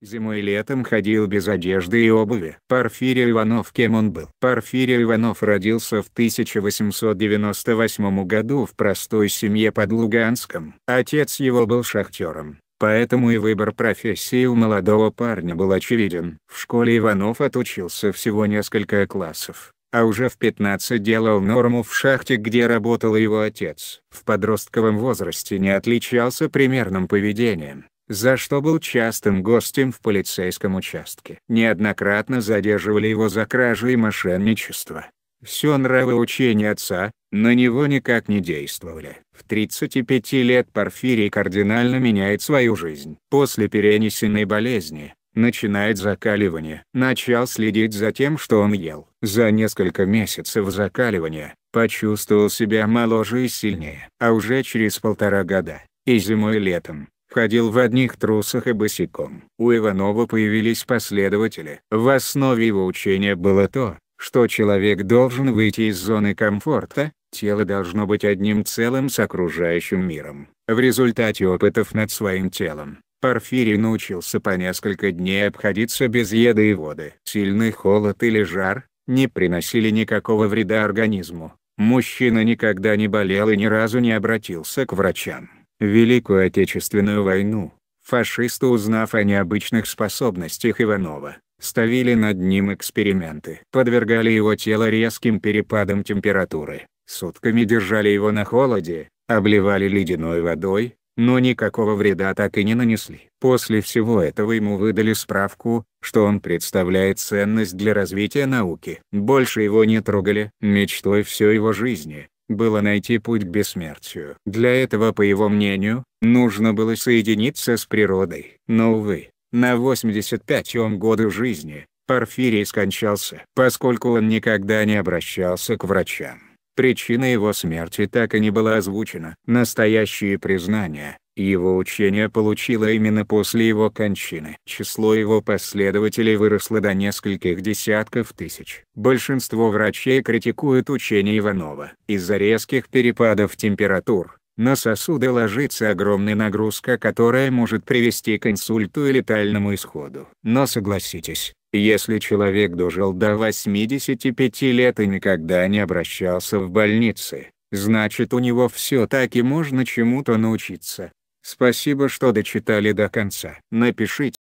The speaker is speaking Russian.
Зимой и летом ходил без одежды и обуви. Порфирий Иванов кем он был? Порфирий Иванов родился в 1898 году в простой семье под Луганском. Отец его был шахтером. Поэтому и выбор профессии у молодого парня был очевиден. В школе Иванов отучился всего несколько классов а уже в 15 делал норму в шахте, где работал его отец. В подростковом возрасте не отличался примерным поведением за что был частым гостем в полицейском участке. Неоднократно задерживали его за кражи и мошенничество. Все нравоучения отца, на него никак не действовали. В 35 лет Порфирий кардинально меняет свою жизнь. После перенесенной болезни, начинает закаливание. Начал следить за тем, что он ел. За несколько месяцев закаливания, почувствовал себя моложе и сильнее. А уже через полтора года, и зимой и летом, ходил в одних трусах и босиком. У Иванова появились последователи. В основе его учения было то, что человек должен выйти из зоны комфорта, тело должно быть одним целым с окружающим миром. В результате опытов над своим телом, Порфирий научился по несколько дней обходиться без еды и воды. Сильный холод или жар, не приносили никакого вреда организму. Мужчина никогда не болел и ни разу не обратился к врачам. Великую Отечественную войну, фашисты узнав о необычных способностях Иванова, ставили над ним эксперименты. Подвергали его тело резким перепадам температуры, сутками держали его на холоде, обливали ледяной водой, но никакого вреда так и не нанесли. После всего этого ему выдали справку, что он представляет ценность для развития науки. Больше его не трогали. Мечтой всей его жизни, было найти путь к бессмертию. Для этого, по его мнению, нужно было соединиться с природой. Но, увы, на 85-м году жизни Порфирий скончался, поскольку он никогда не обращался к врачам. Причина его смерти так и не была озвучена. Настоящие признания, его учение получило именно после его кончины. Число его последователей выросло до нескольких десятков тысяч. Большинство врачей критикуют учение Иванова. Из-за резких перепадов температур, на сосуды ложится огромная нагрузка, которая может привести к инсульту и летальному исходу. Но согласитесь, если человек дожил до 85 лет и никогда не обращался в больницы, значит у него все-таки можно чему-то научиться. Спасибо, что дочитали до конца. Напишите.